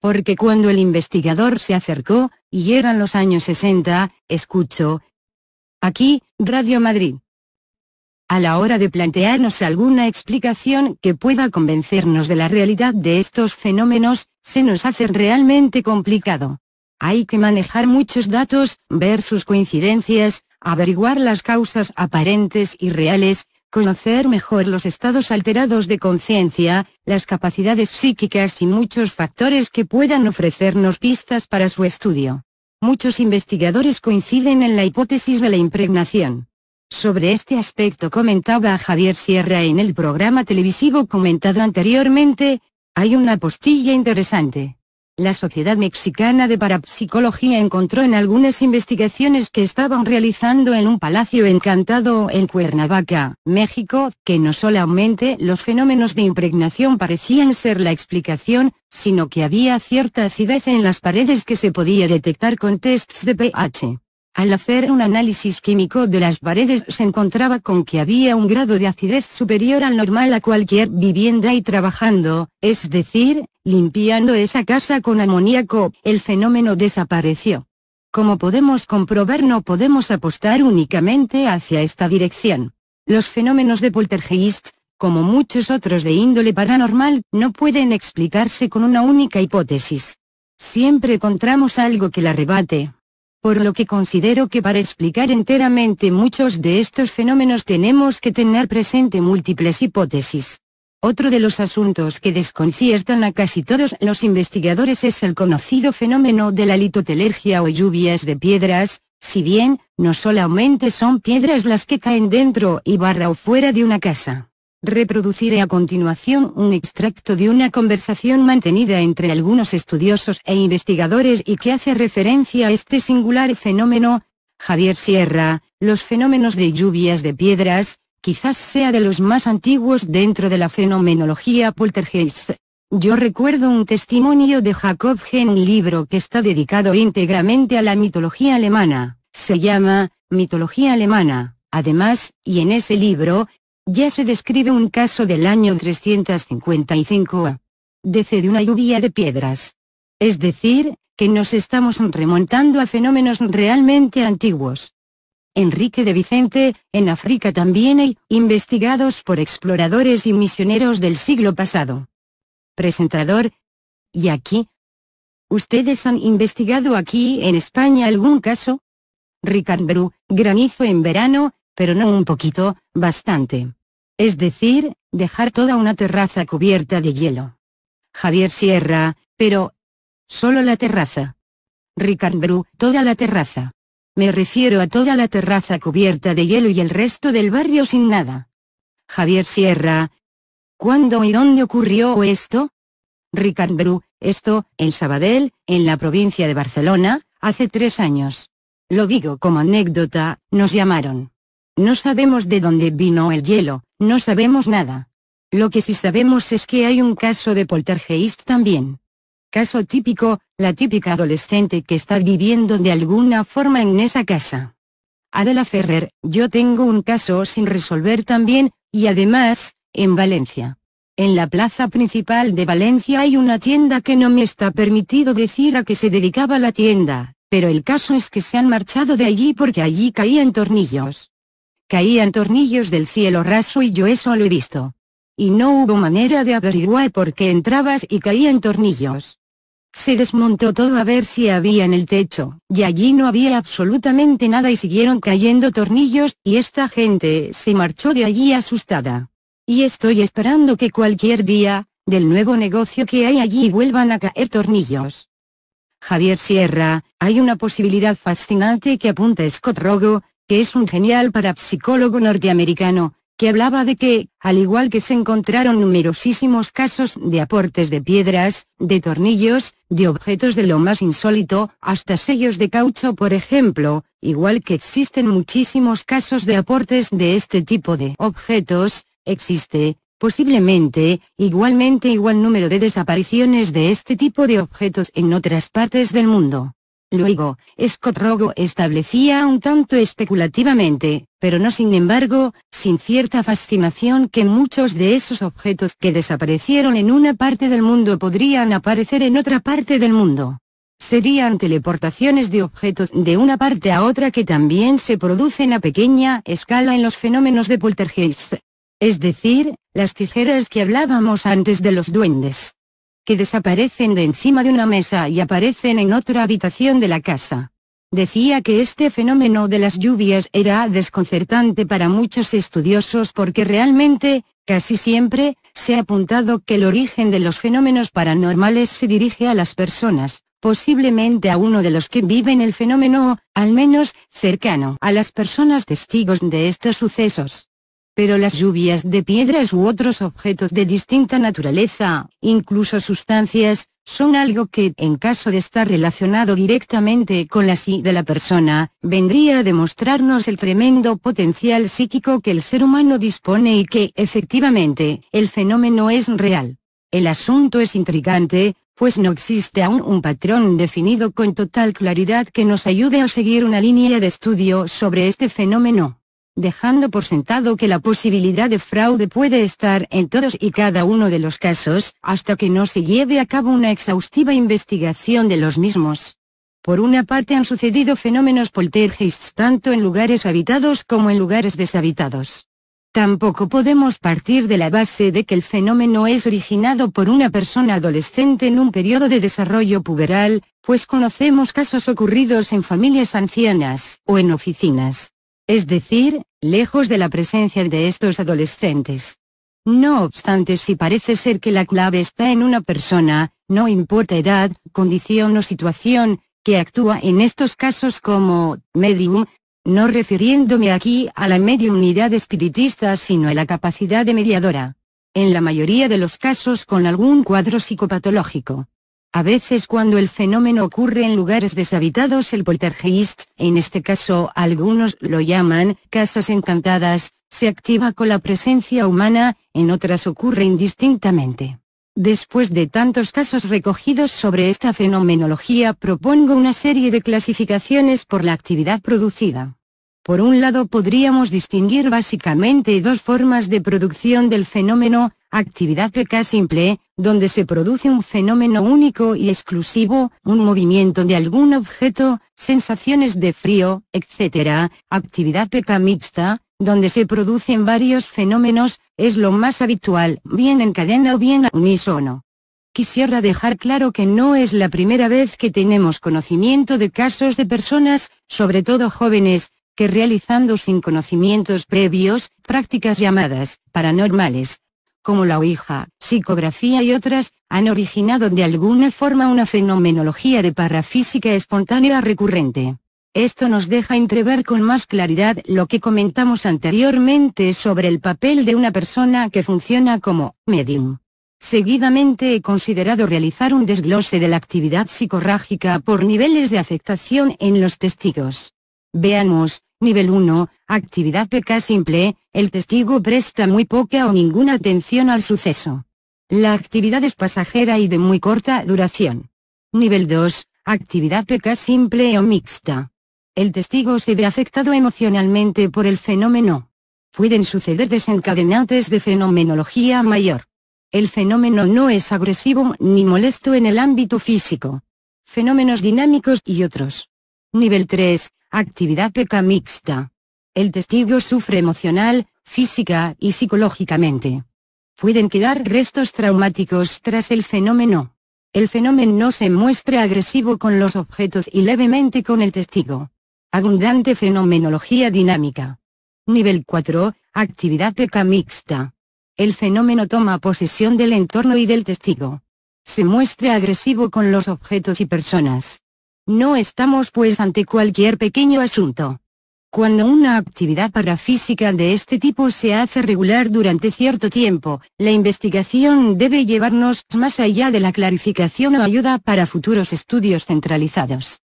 Porque cuando el investigador se acercó, y eran los años 60, escuchó. Aquí, Radio Madrid. A la hora de plantearnos alguna explicación que pueda convencernos de la realidad de estos fenómenos, se nos hace realmente complicado. Hay que manejar muchos datos, ver sus coincidencias, averiguar las causas aparentes y reales, conocer mejor los estados alterados de conciencia, las capacidades psíquicas y muchos factores que puedan ofrecernos pistas para su estudio. Muchos investigadores coinciden en la hipótesis de la impregnación. Sobre este aspecto comentaba Javier Sierra en el programa televisivo comentado anteriormente, hay una postilla interesante. La Sociedad Mexicana de Parapsicología encontró en algunas investigaciones que estaban realizando en un palacio encantado en Cuernavaca, México, que no solamente los fenómenos de impregnación parecían ser la explicación, sino que había cierta acidez en las paredes que se podía detectar con tests de pH. Al hacer un análisis químico de las paredes se encontraba con que había un grado de acidez superior al normal a cualquier vivienda y trabajando, es decir, limpiando esa casa con amoníaco, el fenómeno desapareció. Como podemos comprobar no podemos apostar únicamente hacia esta dirección. Los fenómenos de poltergeist, como muchos otros de índole paranormal, no pueden explicarse con una única hipótesis. Siempre encontramos algo que la rebate. Por lo que considero que para explicar enteramente muchos de estos fenómenos tenemos que tener presente múltiples hipótesis. Otro de los asuntos que desconciertan a casi todos los investigadores es el conocido fenómeno de la litotelergia o lluvias de piedras, si bien, no solamente son piedras las que caen dentro y barra o fuera de una casa. Reproduciré a continuación un extracto de una conversación mantenida entre algunos estudiosos e investigadores y que hace referencia a este singular fenómeno. Javier Sierra, los fenómenos de lluvias de piedras, quizás sea de los más antiguos dentro de la fenomenología poltergeist. Yo recuerdo un testimonio de Jacob en un libro que está dedicado íntegramente a la mitología alemana, se llama, Mitología alemana, además, y en ese libro, ya se describe un caso del año 355 a. DC de una lluvia de piedras. Es decir, que nos estamos remontando a fenómenos realmente antiguos. Enrique de Vicente, en África también hay, investigados por exploradores y misioneros del siglo pasado. Presentador. ¿Y aquí? ¿Ustedes han investigado aquí en España algún caso? Ricardo, granizo en verano, pero no un poquito, bastante. Es decir, dejar toda una terraza cubierta de hielo. Javier Sierra, pero... Solo la terraza. Ricardo, toda la terraza. Me refiero a toda la terraza cubierta de hielo y el resto del barrio sin nada. Javier Sierra. ¿Cuándo y dónde ocurrió esto? Ricard Bru, esto, en Sabadell, en la provincia de Barcelona, hace tres años. Lo digo como anécdota, nos llamaron. No sabemos de dónde vino el hielo, no sabemos nada. Lo que sí sabemos es que hay un caso de poltergeist también. Caso típico, la típica adolescente que está viviendo de alguna forma en esa casa. Adela Ferrer, yo tengo un caso sin resolver también, y además, en Valencia. En la plaza principal de Valencia hay una tienda que no me está permitido decir a qué se dedicaba la tienda, pero el caso es que se han marchado de allí porque allí caían tornillos. Caían tornillos del cielo raso y yo eso lo he visto y no hubo manera de averiguar por qué entrabas y caían tornillos. Se desmontó todo a ver si había en el techo, y allí no había absolutamente nada y siguieron cayendo tornillos, y esta gente se marchó de allí asustada. Y estoy esperando que cualquier día, del nuevo negocio que hay allí vuelvan a caer tornillos. Javier Sierra, hay una posibilidad fascinante que apunta Scott Rogo, que es un genial parapsicólogo norteamericano, que hablaba de que, al igual que se encontraron numerosísimos casos de aportes de piedras, de tornillos, de objetos de lo más insólito, hasta sellos de caucho por ejemplo, igual que existen muchísimos casos de aportes de este tipo de objetos, existe, posiblemente, igualmente igual número de desapariciones de este tipo de objetos en otras partes del mundo. Luego, Scott Rogo establecía un tanto especulativamente, pero no sin embargo, sin cierta fascinación que muchos de esos objetos que desaparecieron en una parte del mundo podrían aparecer en otra parte del mundo. Serían teleportaciones de objetos de una parte a otra que también se producen a pequeña escala en los fenómenos de poltergeist. Es decir, las tijeras que hablábamos antes de los duendes que desaparecen de encima de una mesa y aparecen en otra habitación de la casa. Decía que este fenómeno de las lluvias era desconcertante para muchos estudiosos porque realmente, casi siempre, se ha apuntado que el origen de los fenómenos paranormales se dirige a las personas, posiblemente a uno de los que viven el fenómeno, al menos, cercano a las personas testigos de estos sucesos pero las lluvias de piedras u otros objetos de distinta naturaleza, incluso sustancias, son algo que, en caso de estar relacionado directamente con la sí de la persona, vendría a demostrarnos el tremendo potencial psíquico que el ser humano dispone y que, efectivamente, el fenómeno es real. El asunto es intrigante, pues no existe aún un patrón definido con total claridad que nos ayude a seguir una línea de estudio sobre este fenómeno dejando por sentado que la posibilidad de fraude puede estar en todos y cada uno de los casos, hasta que no se lleve a cabo una exhaustiva investigación de los mismos. Por una parte han sucedido fenómenos poltergeists tanto en lugares habitados como en lugares deshabitados. Tampoco podemos partir de la base de que el fenómeno es originado por una persona adolescente en un periodo de desarrollo puberal, pues conocemos casos ocurridos en familias ancianas, o en oficinas. Es decir, lejos de la presencia de estos adolescentes. No obstante si parece ser que la clave está en una persona, no importa edad, condición o situación, que actúa en estos casos como medium, no refiriéndome aquí a la mediunidad espiritista sino a la capacidad de mediadora. En la mayoría de los casos con algún cuadro psicopatológico. A veces cuando el fenómeno ocurre en lugares deshabitados el poltergeist, en este caso algunos lo llaman casas encantadas, se activa con la presencia humana, en otras ocurre indistintamente. Después de tantos casos recogidos sobre esta fenomenología propongo una serie de clasificaciones por la actividad producida. Por un lado podríamos distinguir básicamente dos formas de producción del fenómeno, actividad PK simple, donde se produce un fenómeno único y exclusivo, un movimiento de algún objeto, sensaciones de frío, etc. Actividad PK mixta, donde se producen varios fenómenos, es lo más habitual, bien en cadena o bien a unísono. Quisiera dejar claro que no es la primera vez que tenemos conocimiento de casos de personas, sobre todo jóvenes, que realizando sin conocimientos previos, prácticas llamadas, paranormales, como la Ouija, psicografía y otras, han originado de alguna forma una fenomenología de parafísica espontánea recurrente. Esto nos deja entrever con más claridad lo que comentamos anteriormente sobre el papel de una persona que funciona como medium. Seguidamente he considerado realizar un desglose de la actividad psicorrágica por niveles de afectación en los testigos. Veamos, Nivel 1, actividad PK simple, el testigo presta muy poca o ninguna atención al suceso. La actividad es pasajera y de muy corta duración. Nivel 2, actividad PK simple o mixta. El testigo se ve afectado emocionalmente por el fenómeno. Pueden suceder desencadenantes de fenomenología mayor. El fenómeno no es agresivo ni molesto en el ámbito físico. Fenómenos dinámicos y otros. Nivel 3, actividad peca mixta. El testigo sufre emocional, física y psicológicamente. Pueden quedar restos traumáticos tras el fenómeno. El fenómeno se muestra agresivo con los objetos y levemente con el testigo. Abundante fenomenología dinámica. Nivel 4, actividad peca mixta. El fenómeno toma posesión del entorno y del testigo. Se muestra agresivo con los objetos y personas. No estamos pues ante cualquier pequeño asunto. Cuando una actividad parafísica de este tipo se hace regular durante cierto tiempo, la investigación debe llevarnos más allá de la clarificación o ayuda para futuros estudios centralizados.